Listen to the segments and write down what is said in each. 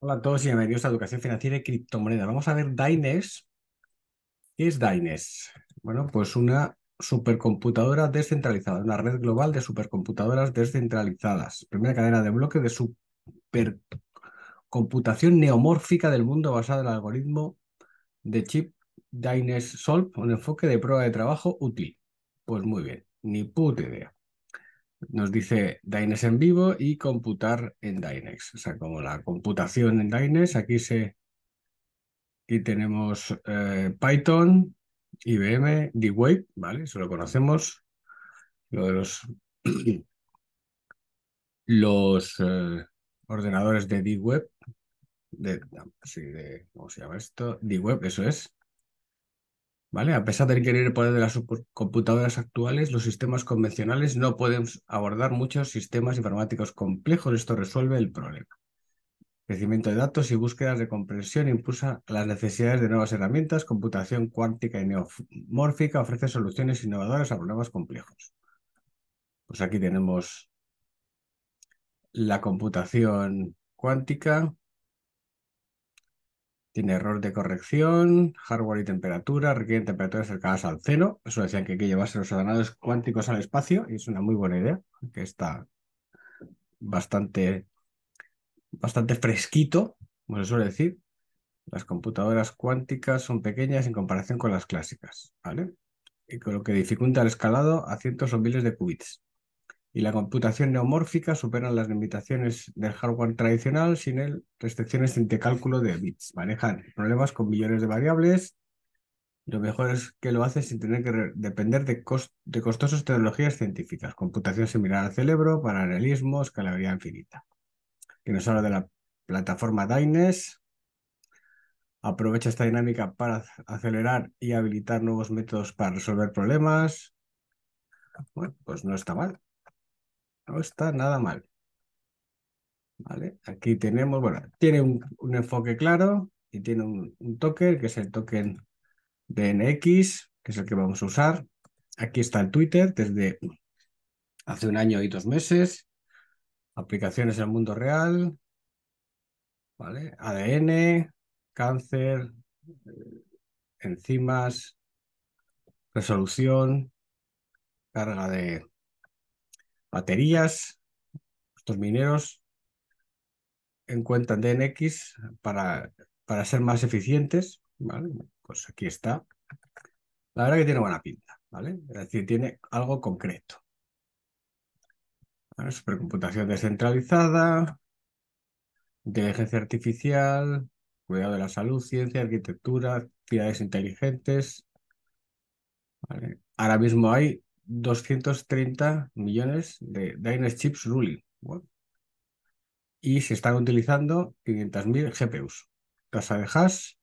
Hola a todos y bienvenidos a Educación Financiera y Criptomonedas. Vamos a ver Dynes ¿Qué es Dynes? Bueno, pues una supercomputadora descentralizada, una red global de supercomputadoras descentralizadas. Primera cadena de bloque de supercomputación neomórfica del mundo basada en el algoritmo de chip Dynes Solve, un enfoque de prueba de trabajo útil. Pues muy bien, ni puta idea nos dice Dynex en vivo y computar en Dynes, O sea, como la computación en Dynex, aquí se aquí tenemos eh, Python, IBM, D-Wave, ¿vale? Eso lo conocemos. Lo de los, eh, ordenadores de D-Web. De, ¿Cómo se llama esto? D-Web, eso es. A pesar de el poder de las computadoras actuales, los sistemas convencionales no pueden abordar muchos sistemas informáticos complejos. Esto resuelve el problema. Crecimiento de datos y búsquedas de comprensión impulsa las necesidades de nuevas herramientas. Computación cuántica y neomórfica ofrece soluciones innovadoras a problemas complejos. Pues aquí tenemos la computación cuántica, tiene error de corrección, hardware y temperatura, requieren temperaturas cercanas al cero. Eso decían que hay que llevarse los ordenadores cuánticos al espacio y es una muy buena idea, que está bastante, bastante fresquito, como se suele decir. Las computadoras cuánticas son pequeñas en comparación con las clásicas, ¿vale? Y con lo que dificulta el escalado a cientos o miles de qubits y la computación neomórfica supera las limitaciones del hardware tradicional sin el restricciones entre cálculo de bits. Manejan problemas con millones de variables. Lo mejor es que lo hacen sin tener que depender de, de costosas tecnologías científicas. Computación similar al cerebro, paralelismo, escalabilidad infinita. Que nos habla de la plataforma Dynes. Aprovecha esta dinámica para acelerar y habilitar nuevos métodos para resolver problemas. Bueno, pues no está mal. No está nada mal. ¿Vale? Aquí tenemos, bueno, tiene un, enfoque claro y tiene un, token, que es el token DNX, que es el que vamos a usar. Aquí está el Twitter desde hace un año y dos meses. Aplicaciones en el mundo real. ¿Vale? ADN, cáncer, eh, enzimas, resolución, carga de baterías, estos mineros encuentran DNX para, para ser más eficientes. ¿vale? Pues aquí está. La verdad que tiene buena pinta, ¿vale? Es decir, tiene algo concreto. Supercomputación descentralizada, inteligencia artificial, cuidado de la salud, ciencia, arquitectura, ciudades inteligentes. ¿Vale? Ahora mismo hay 230 millones de Dynas Chips Ruling. Y se están utilizando 500.000 GPUs. Casa de hash,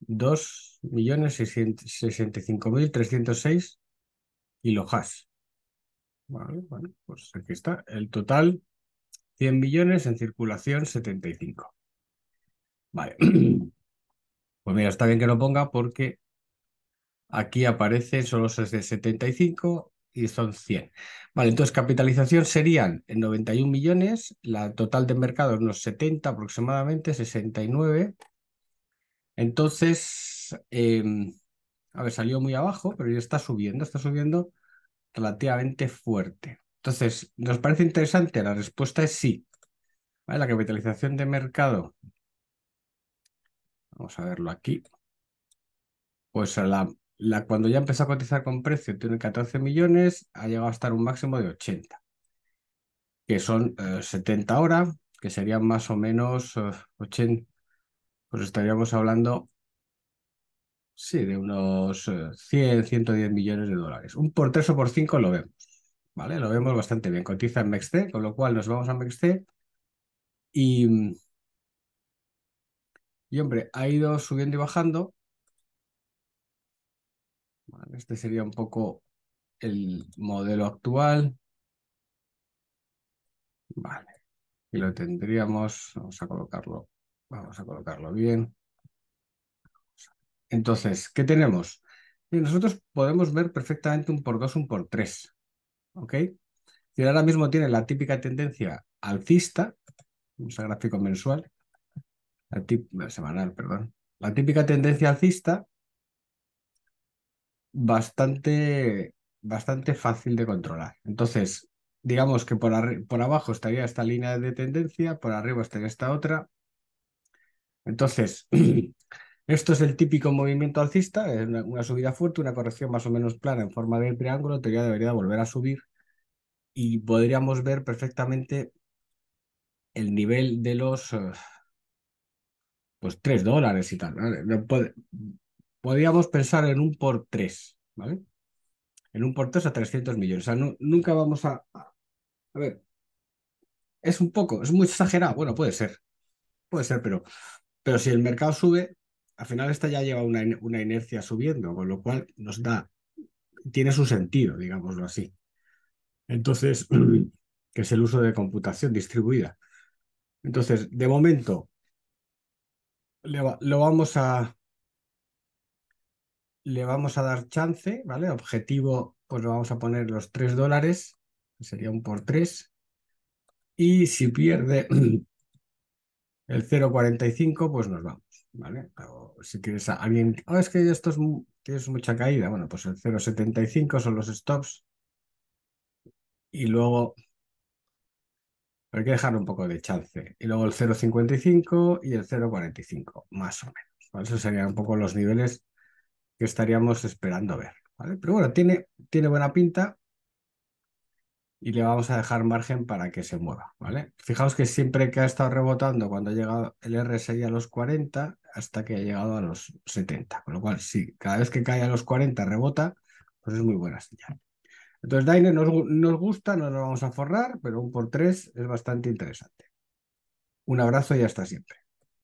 2.665.306 hash. Vale, bueno, pues aquí está. El total, 100 millones, en circulación 75. Vale. Pues mira, está bien que lo ponga porque Aquí aparece solo los de 75 y son 100. Vale, entonces capitalización serían 91 millones, la total de mercado es unos 70 aproximadamente, 69. Entonces, em, a ver, salió muy abajo, pero ya está subiendo, está subiendo relativamente fuerte. Entonces, ¿nos parece interesante? La respuesta es sí. La capitalización de mercado, vamos a verlo aquí, pues la cuando ya empezó a cotizar con precio, tiene 14 millones, ha llegado a estar un máximo de 80, que son 70 eh, ahora, que serían más o menos 80, eh, pues estaríamos hablando, sí, de unos 100, eh, 110 millones de dólares. Un por 3 o por 5 lo vemos, ¿vale? Lo vemos bastante bien. Cotiza en MEXC, con lo cual nos vamos a MEXC y... Y hombre, ha ido subiendo y bajando, este sería un poco el modelo actual. Vale. Y lo tendríamos, vamos a colocarlo, vamos a colocarlo bien. Entonces, ¿qué tenemos? nosotros podemos ver perfectamente un por dos, un por tres. ¿Ok? Y ahora mismo tiene la típica tendencia alcista, vamos a gráfico mensual, semanal, perdón. La típica tendencia alcista bastante, bastante fácil de controlar. Entonces, digamos que por, por abajo estaría esta línea de tendencia, por arriba estaría esta otra. Entonces, esto es el típico movimiento alcista, es una, subida fuerte, una corrección más o menos plana en forma de triángulo, teoría debería volver a subir y podríamos ver perfectamente el nivel de los eh, pues 3 dólares y tal podríamos pensar en un por tres, ¿vale? En un por tres a 300 millones. O sea, nunca vamos a, a... ver, es un poco, es muy exagerado. Bueno, puede ser, puede ser, pero, pero si el mercado sube, al final esta ya lleva una, una inercia subiendo, con lo cual nos da, tiene su sentido, digámoslo así. Entonces, que es el uso de computación distribuida. Entonces, de momento, lo vamos a, le vamos a dar chance, ¿vale? Objetivo, pues le vamos a poner los 3 dólares, que sería un por 3. Y si pierde el 0,45, pues nos vamos, ¿vale? O si quieres a alguien, oh, es que esto es, tienes mucha caída, bueno, pues el 0,75 son los stops. Y luego hay que dejar un poco de chance. Y luego el 0,55 y el 0,45, más o menos. Esos serían un poco los niveles que estaríamos esperando ver. ¿vale? Pero bueno, tiene, tiene buena pinta y le vamos a dejar margen para que se mueva. ¿vale? Fijaos que siempre que ha estado rebotando cuando ha llegado el RSI a los 40 hasta que ha llegado a los 70. Con lo cual, si cada vez que cae a los 40 rebota, pues es muy buena señal. Entonces, Dainer, nos, gusta, no nos vamos a forrar, pero un por tres es bastante interesante. Un abrazo y hasta siempre.